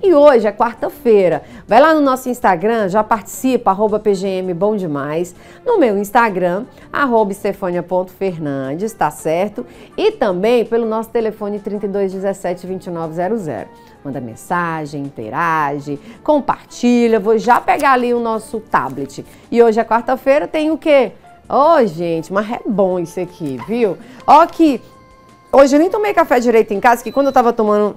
E hoje é quarta-feira. Vai lá no nosso Instagram, já participa, arroba PGM Bom Demais. No meu Instagram, arroba estefania.fernandes, tá certo? E também pelo nosso telefone 3217 2900. Manda mensagem, interage, compartilha. Vou já pegar ali o nosso tablet. E hoje é quarta-feira, tem o quê? Ô, oh, gente, mas é bom isso aqui, viu? Ó que... Hoje eu nem tomei café direito em casa, que quando eu tava tomando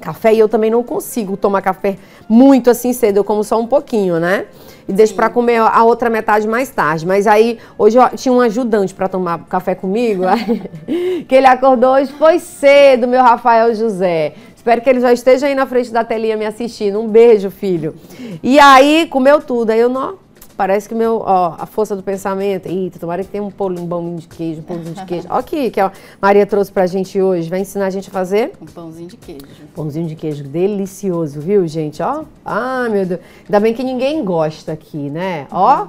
café e eu também não consigo tomar café muito assim cedo, eu como só um pouquinho, né? E deixo para comer a outra metade mais tarde. Mas aí hoje eu tinha um ajudante para tomar café comigo, que ele acordou hoje foi cedo, meu Rafael José. Espero que ele já esteja aí na frente da telinha me assistindo. Um beijo, filho. E aí comeu tudo, aí eu não Parece que meu, ó, a força do pensamento. Eita, tomara que tenha um pãozinho de queijo, um pãozinho de queijo. Ó aqui que a Maria trouxe pra gente hoje. Vai ensinar a gente a fazer? Um pãozinho de queijo. Pãozinho de queijo delicioso, viu, gente? Ó. Ah, meu Deus. Ainda bem que ninguém gosta aqui, né? Ó.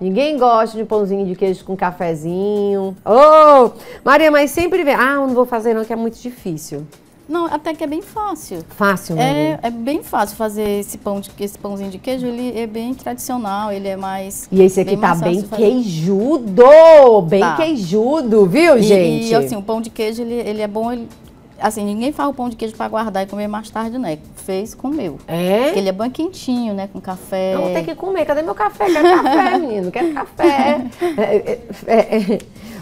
Ninguém gosta de pãozinho de queijo com cafezinho. Ô! Oh, Maria, mas sempre vem. Ah, eu não vou fazer não, que é muito difícil. Não, até que é bem fácil. Fácil, né? É, é bem fácil fazer esse pão de esse pãozinho de queijo, ele é bem tradicional, ele é mais. E esse aqui bem tá bem queijudo! Bem tá. queijudo, viu, e, gente? E assim, o pão de queijo, ele, ele é bom. Ele, assim, ninguém faz o pão de queijo para guardar e comer mais tarde, né? Fez, comeu. É? Porque ele é bem quentinho, né? Com café. Não, vou ter que comer. Cadê meu café? Quer café, menino. Quer café. É, é, é, é.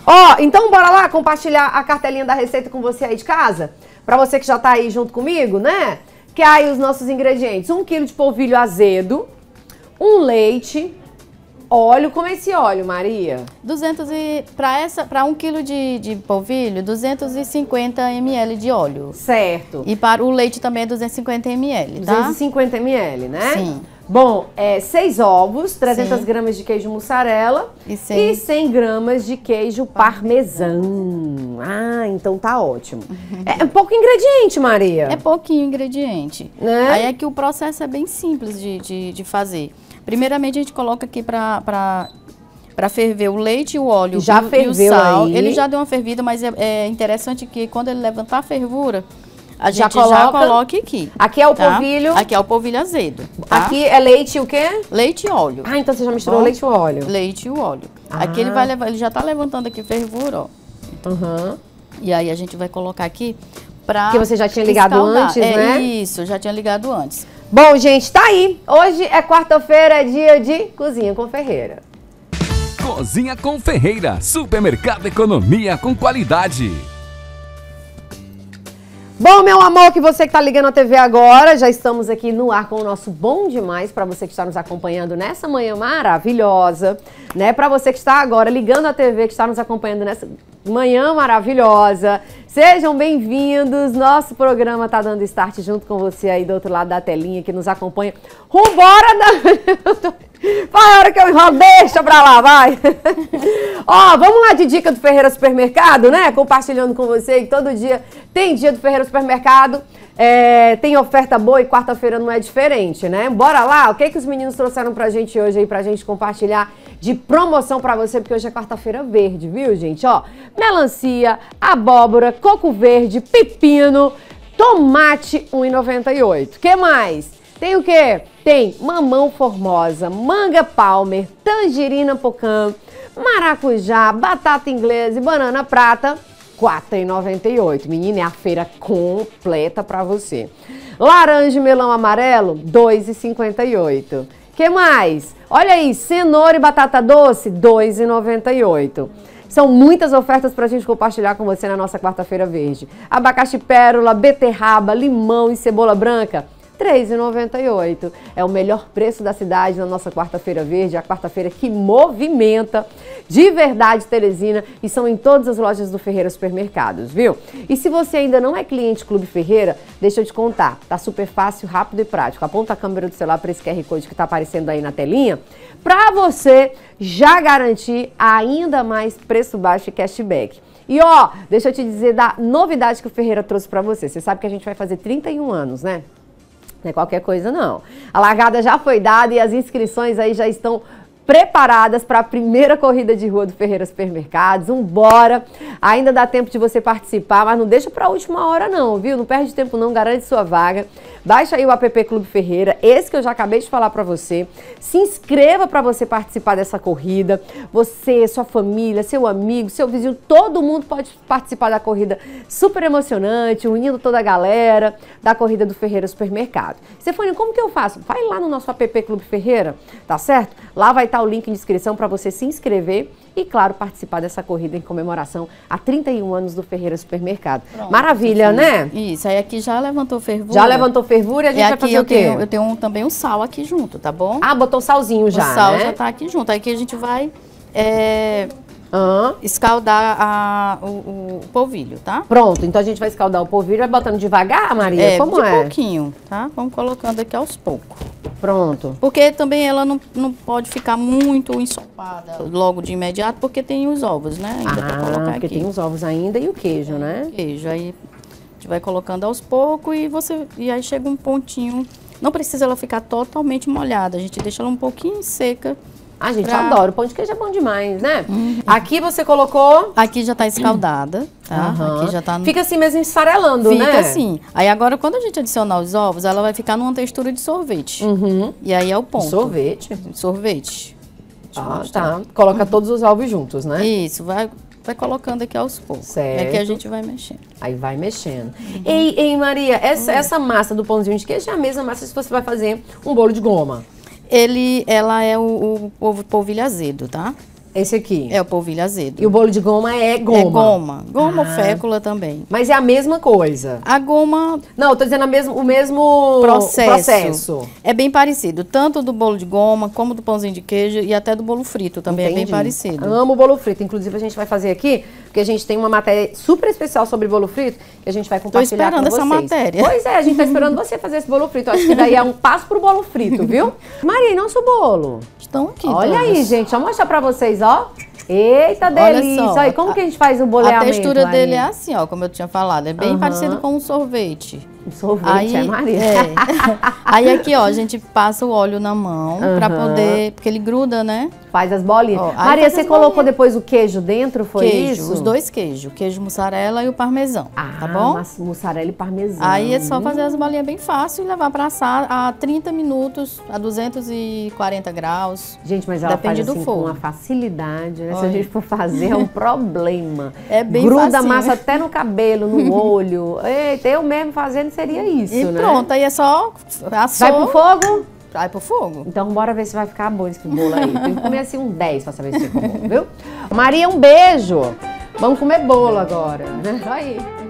Ó, então bora lá compartilhar a cartelinha da receita com você aí de casa? para você que já tá aí junto comigo, né? Que é aí os nossos ingredientes: 1 um quilo de polvilho azedo, um leite, óleo. Como é esse óleo, Maria? 200 e para essa, para 1 um quilo de, de polvilho, 250 ml de óleo. Certo. E para o leite também é 250 ml, tá? 250 ml, né? Sim. Bom, é, seis ovos, 300 Sim. gramas de queijo mussarela e 100, e 100 gramas de queijo parmesão. Ah, então tá ótimo. Uhum. É, é pouco ingrediente, Maria. É pouquinho ingrediente. Né? Aí é que o processo é bem simples de, de, de fazer. Primeiramente, a gente coloca aqui para para ferver o leite, o óleo já e, ferveu e o sal. Aí. Ele já deu uma fervida, mas é, é interessante que quando ele levantar a fervura, a gente já, coloca, já coloca aqui. Aqui é o tá? polvilho? Aqui é o polvilho azedo. Tá? Aqui é leite o quê? Leite e óleo. Ah, então você já misturou leite e óleo. Leite e óleo. Ah. Aqui ele vai levar, ele já tá levantando aqui fervura, ó. Uhum. E aí a gente vai colocar aqui pra... Que você já tinha ligado escaldar. antes, é, né? Isso, já tinha ligado antes. Bom, gente, tá aí. Hoje é quarta-feira, dia de Cozinha com Ferreira. Cozinha com Ferreira, supermercado economia com qualidade. Bom, meu amor, que você que está ligando a TV agora, já estamos aqui no ar com o nosso Bom Demais para você que está nos acompanhando nessa manhã maravilhosa, né? Para você que está agora ligando a TV, que está nos acompanhando nessa manhã maravilhosa, Sejam bem-vindos. Nosso programa tá dando start junto com você aí do outro lado da telinha que nos acompanha. Rumbora da. Vai, a hora que eu enrolo, deixa pra lá, vai. Ó, vamos lá de dica do Ferreira Supermercado, né? Compartilhando com você que todo dia tem dia do Ferreira Supermercado. É, tem oferta boa e quarta-feira não é diferente, né? Bora lá, o que, é que os meninos trouxeram pra gente hoje aí, pra gente compartilhar de promoção pra você, porque hoje é quarta-feira verde, viu, gente? Ó, melancia, abóbora, coco verde, pepino, tomate 1,98. Que mais? Tem o quê? Tem mamão formosa, manga palmer, tangerina pocã, maracujá, batata inglesa e banana prata 4,98. Menina, é a feira completa para você. Laranja e melão amarelo, 2,58. Que mais? Olha aí, cenoura e batata doce, 2,98. São muitas ofertas para a gente compartilhar com você na nossa quarta-feira verde. Abacaxi pérola, beterraba, limão e cebola branca, 3,98. É o melhor preço da cidade na nossa quarta-feira verde, a quarta-feira que movimenta de verdade Teresina e são em todas as lojas do Ferreira Supermercados, viu? E se você ainda não é cliente Clube Ferreira, deixa eu te contar, tá super fácil, rápido e prático. Aponta a câmera do celular para esse QR Code que tá aparecendo aí na telinha, para você já garantir ainda mais preço baixo e cashback. E ó, deixa eu te dizer da novidade que o Ferreira trouxe para você. Você sabe que a gente vai fazer 31 anos, né? Não é qualquer coisa, não. A largada já foi dada e as inscrições aí já estão preparadas para a primeira corrida de rua do Ferreira Supermercados. bora Ainda dá tempo de você participar, mas não deixa para a última hora não, viu? Não perde tempo não, garante sua vaga. Baixa aí o app Clube Ferreira, esse que eu já acabei de falar para você. Se inscreva para você participar dessa corrida. Você, sua família, seu amigo, seu vizinho, todo mundo pode participar da corrida super emocionante, unindo toda a galera da corrida do Ferreira Supermercado. Stefania, como que eu faço? Vai lá no nosso app Clube Ferreira, tá certo? Lá vai estar tá o link de inscrição para você se inscrever e, claro, participar dessa corrida em comemoração a 31 anos do Ferreira Supermercado. Pronto, Maravilha, né? Isso, aí aqui já levantou fervura. Já levantou fervura e a gente e é vai fazer o quê? Tenho, eu tenho um, também um sal aqui junto, tá bom? Ah, botou salzinho já, O sal né? já tá aqui junto. Aí que a gente vai... É... Uhum. Escaldar a, o, o, polvilho, tá? Pronto, então a gente vai escaldar o polvilho, vai botando devagar, Maria? É, Como de é? pouquinho, tá? Vamos colocando aqui aos poucos. Pronto. Porque também ela não, não pode ficar muito ensopada logo de imediato, porque tem os ovos, né? Ainda ah, colocar porque aqui. tem os ovos ainda e o queijo, é, né? Queijo. Aí a gente vai colocando aos poucos e você. E aí chega um pontinho. Não precisa ela ficar totalmente molhada, a gente deixa ela um pouquinho seca ah, gente, pra... adoro. Pão de queijo é bom demais, né? Uhum. Aqui você colocou... Aqui já tá escaldada, tá? Uhum. Aqui já tá... No... Fica assim mesmo esfarelando, Fica né? Fica assim. Aí agora, quando a gente adicionar os ovos, ela vai ficar numa textura de sorvete. Uhum. E aí é o ponto. Sorvete? Sorvete. Ah, tá. Coloca uhum. todos os ovos juntos, né? Isso, vai... Vai colocando aqui aos poucos. Certo. É que a gente vai mexendo. Aí vai mexendo. Uhum. Ei, ei, Maria, essa, essa massa do pãozinho de queijo é a mesma massa que você vai fazer um bolo de goma. Ele, ela é o, o, o polvilho azedo, tá? Esse aqui. É o polvilho azedo. E o bolo de goma é goma. É goma. Goma ah. fécula também. Mas é a mesma coisa. A goma. Não, eu tô dizendo a mesmo, o mesmo processo. processo. É bem parecido. Tanto do bolo de goma, como do pãozinho de queijo e até do bolo frito também Entendi. é bem parecido. Amo o bolo frito. Inclusive, a gente vai fazer aqui porque a gente tem uma matéria super especial sobre bolo frito que a gente vai compartilhar com vocês. esperando essa matéria. Pois é, a gente está esperando você fazer esse bolo frito. Acho que daí é um passo para o bolo frito, viu? Maria, nosso bolo. Estão aqui. Olha todos. aí, gente. Deixa eu mostrar para vocês, ó. Eita, Olha delícia! Só, Olha, como a, que a gente faz o boleamento? A textura dele aí? é assim, ó, como eu tinha falado. É bem uhum. parecido com um sorvete. Um sorvete, aí, é Maria. É. aí aqui, ó, a gente passa o óleo na mão uhum. pra poder. Porque ele gruda, né? Faz as bolinhas. Ó, Maria, você colocou bolinhas. depois o queijo dentro? Foi queijo, isso? Os dois queijos, o queijo mussarela e o parmesão. Tá ah, tá bom? Mussarela e parmesão. Aí é só fazer as bolinhas bem fácil e levar pra assar a 30 minutos, a 240 graus. Gente, mas ela Depende faz assim, do com uma facilidade, né? Oi. Se a gente for fazer, é um problema. É bem Gruda facinho. massa até no cabelo, no olho. Eita, eu mesmo fazendo seria isso, e né? pronto, aí é só... Assou, vai pro fogo? Vai pro fogo. Então bora ver se vai ficar bom esse bolo aí. Tem que comer assim um 10 pra saber se ficou bom, viu? Maria, um beijo! Vamos comer bolo agora, né? Aí.